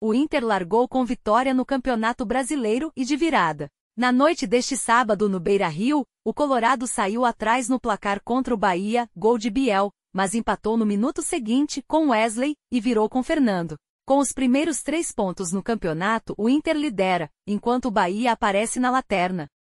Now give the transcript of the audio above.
O Inter largou com vitória no Campeonato Brasileiro e de virada. Na noite deste sábado no Beira-Rio, o Colorado saiu atrás no placar contra o Bahia, gol de Biel, mas empatou no minuto seguinte com Wesley e virou com Fernando. Com os primeiros três pontos no campeonato, o Inter lidera, enquanto o Bahia aparece na lanterna.